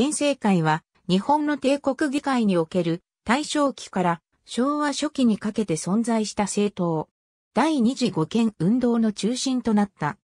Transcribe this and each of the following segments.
憲政会は日本の帝国議会における大正期から昭和初期にかけて存在した政党。第二次五憲運動の中心となった。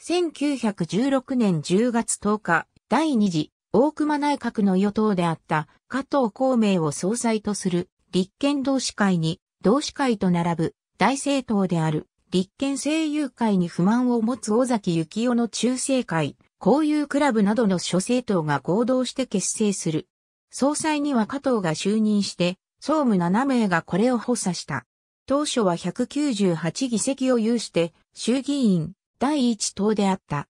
1916年10月10日、第二次大熊内閣の与党であった加藤孔明を総裁とする立憲同志会に同志会と並ぶ大政党である立憲政友会に不満を持つ尾崎幸雄の中政会、こういうクラブなどの諸政党が合同して結成する。総裁には加藤が就任して、総務7名がこれを補佐した。当初は198議席を有して、衆議院第一党であった。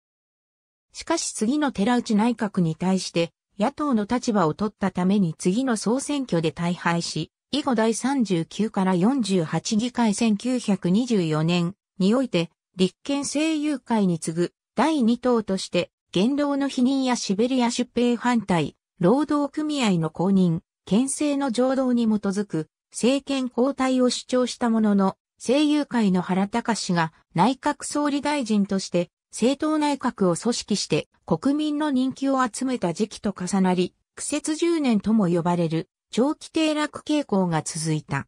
しかし次の寺内内閣に対して、野党の立場を取ったために次の総選挙で大敗し、以後第39から48議会1924年において、立憲政友会に次ぐ第2党として元老の否認やシベリア出兵反対、労働組合の公認、県政の浄道に基づく政権交代を主張したものの、声優会の原隆氏が内閣総理大臣として政党内閣を組織して国民の人気を集めた時期と重なり、苦節10年とも呼ばれる長期低落傾向が続いた。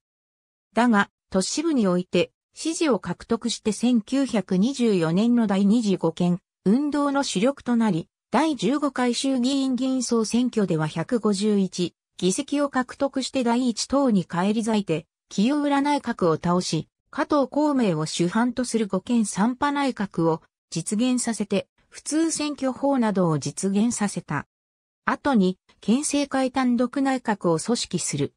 だが、都市部において支持を獲得して1924年の第25件運動の主力となり、第15回衆議院議員総選挙では151議席を獲得して第1党に返り咲いて、清浦内閣を倒し、加藤孔明を主犯とする五県三派内閣を実現させて、普通選挙法などを実現させた。後に、県政会単独内閣を組織する。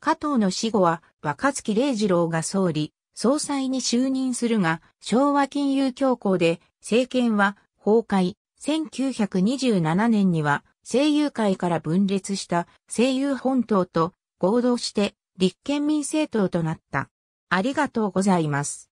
加藤の死後は、若月礼二郎が総理、総裁に就任するが、昭和金融恐慌で政権は崩壊。1927年には声優会から分裂した声優本党と合同して立憲民政党となった。ありがとうございます。